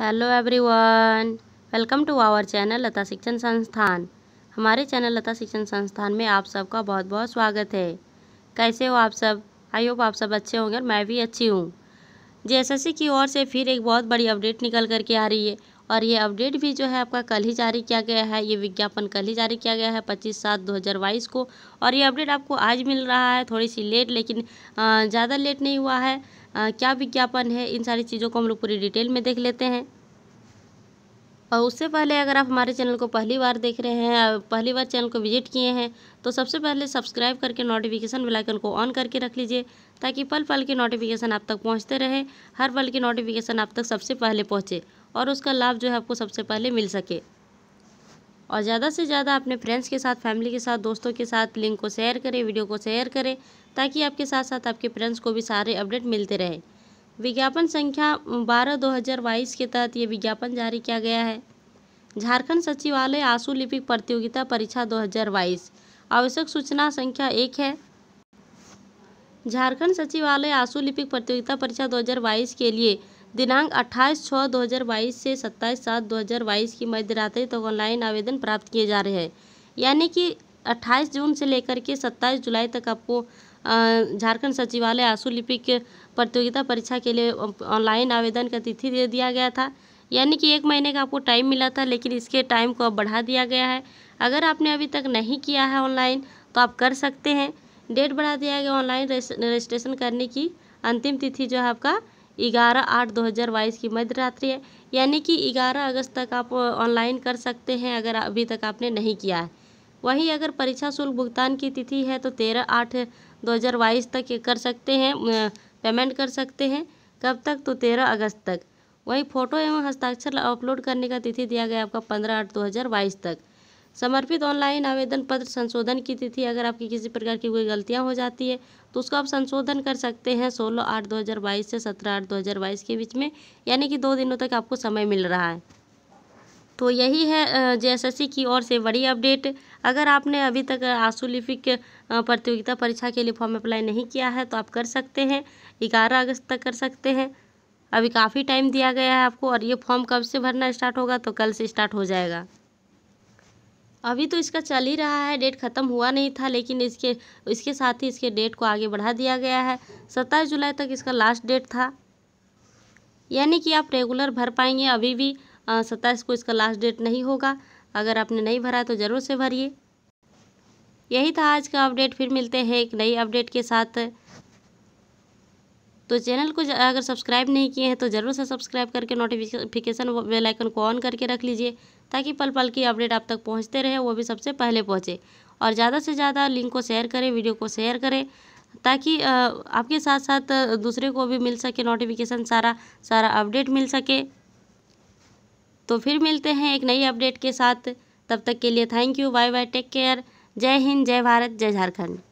hello everyone welcome to our channel Lata Shikshan Sansthan हमारे channel Lata Shikshan संस्थान में आप सबका बहुत बहुत स्वागत है कैसे हो आप सब आई होप आप सब अच्छे होंगे और मैं भी अच्छी हूँ जे की ओर से फिर एक बहुत बड़ी अपडेट निकल कर के आ रही है और ये अपडेट भी जो है आपका कल ही जारी किया गया है ये विज्ञापन कल ही जारी किया गया है पच्चीस सात दो हज़ार बाईस को और ये अपडेट आपको आज मिल रहा है थोड़ी सी लेट लेकिन ज़्यादा लेट नहीं हुआ है आ, क्या विज्ञापन है इन सारी चीज़ों को हम लोग पूरी डिटेल में देख लेते हैं और उससे पहले अगर आप हमारे चैनल को पहली बार देख रहे हैं पहली बार चैनल को विजिट किए हैं तो सबसे पहले सब्सक्राइब करके नोटिफिकेशन बेल आइकन को ऑन करके रख लीजिए ताकि पल पल के नोटिफिकेशन आप तक पहुंचते रहे हर पल की नोटिफिकेशन आप तक सबसे पहले पहुंचे और उसका लाभ जो है आपको सबसे पहले मिल सके और ज़्यादा से ज़्यादा अपने फ्रेंड्स के साथ फैमिली के साथ दोस्तों के साथ लिंक को शेयर करें वीडियो को शेयर करें ताकि आपके साथ साथ आपके फ्रेंड्स को भी सारे अपडेट मिलते रहे विज्ञापन संख्या बारह दो हज़ार बाईस के तहत ये विज्ञापन जारी किया गया है झारखंड सचिवालय आंसू लिपिक प्रतियोगिता परीक्षा 2022 आवश्यक सूचना संख्या एक है झारखंड सचिवालय आंसू लिपिक प्रतियोगिता परीक्षा 2022 के लिए दिनांक 28 छः 2022 से 27 सात 2022 की मध्यरात्रि तक तो ऑनलाइन आवेदन प्राप्त किए जा रहे हैं यानी कि 28 जून से लेकर के 27 जुलाई तक आपको झारखंड सचिवालय आंसू लिपिक प्रतियोगिता परीक्षा के लिए ऑनलाइन आवेदन का तिथि दे दिया गया था यानी कि एक महीने का आपको टाइम मिला था लेकिन इसके टाइम को अब बढ़ा दिया गया है अगर आपने अभी तक नहीं किया है ऑनलाइन तो आप कर सकते हैं डेट बढ़ा दिया गया ऑनलाइन रजिस्ट्रेशन करने की अंतिम तिथि जो है आपका ग्यारह आठ दो हज़ार बाईस की मध्य रात्रि है यानी कि ग्यारह अगस्त तक आप ऑनलाइन कर सकते हैं अगर अभी तक आपने नहीं किया है वहीं अगर परीक्षा शुल्क भुगतान की तिथि है तो तेरह आठ दो हज़ार बाईस तक कर सकते हैं पेमेंट कर सकते हैं कब तक तो तेरह अगस्त तक वहीं फ़ोटो एवं हस्ताक्षर अपलोड करने का तिथि दिया गया आपका पंद्रह आठ दो हज़ार बाईस तक समर्पित ऑनलाइन आवेदन पत्र संशोधन की तिथि अगर आपकी किसी प्रकार की कोई गलतियां हो जाती है तो उसको आप संशोधन कर सकते हैं 16 आठ 2022 से 17 आठ 2022 के बीच में यानी कि दो दिनों तक आपको समय मिल रहा है तो यही है जे की ओर से बड़ी अपडेट अगर आपने अभी तक लिपिक प्रतियोगिता परीक्षा के लिए फॉर्म अप्लाई नहीं किया है तो आप कर सकते हैं ग्यारह अगस्त तक कर सकते हैं अभी काफ़ी टाइम दिया गया है आपको और ये फॉर्म कब से भरना स्टार्ट होगा तो कल से स्टार्ट हो जाएगा अभी तो इसका चल ही रहा है डेट ख़त्म हुआ नहीं था लेकिन इसके इसके साथ ही इसके डेट को आगे बढ़ा दिया गया है सत्ताईस जुलाई तक इसका लास्ट डेट था यानी कि आप रेगुलर भर पाएंगे अभी भी सत्ताईस को इसका लास्ट डेट नहीं होगा अगर आपने नहीं भरा तो ज़रूर से भरिए यही था आज का अपडेट फिर मिलते हैं एक नई अपडेट के साथ तो चैनल को अगर सब्सक्राइब नहीं किए हैं तो ज़रूर से सब्सक्राइब करके नोटिफिकेशन बेलाइकन को ऑन करके रख लीजिए ताकि पल पल की अपडेट आप तक पहुँचते रहे वो भी सबसे पहले पहुँचे और ज़्यादा से ज़्यादा लिंक को शेयर करें वीडियो को शेयर करें ताकि आपके साथ साथ दूसरे को भी मिल सके नोटिफिकेशन सारा सारा अपडेट मिल सके तो फिर मिलते हैं एक नई अपडेट के साथ तब तक के लिए thank you bye bye take care जय हिंद जय भारत जय झारखंड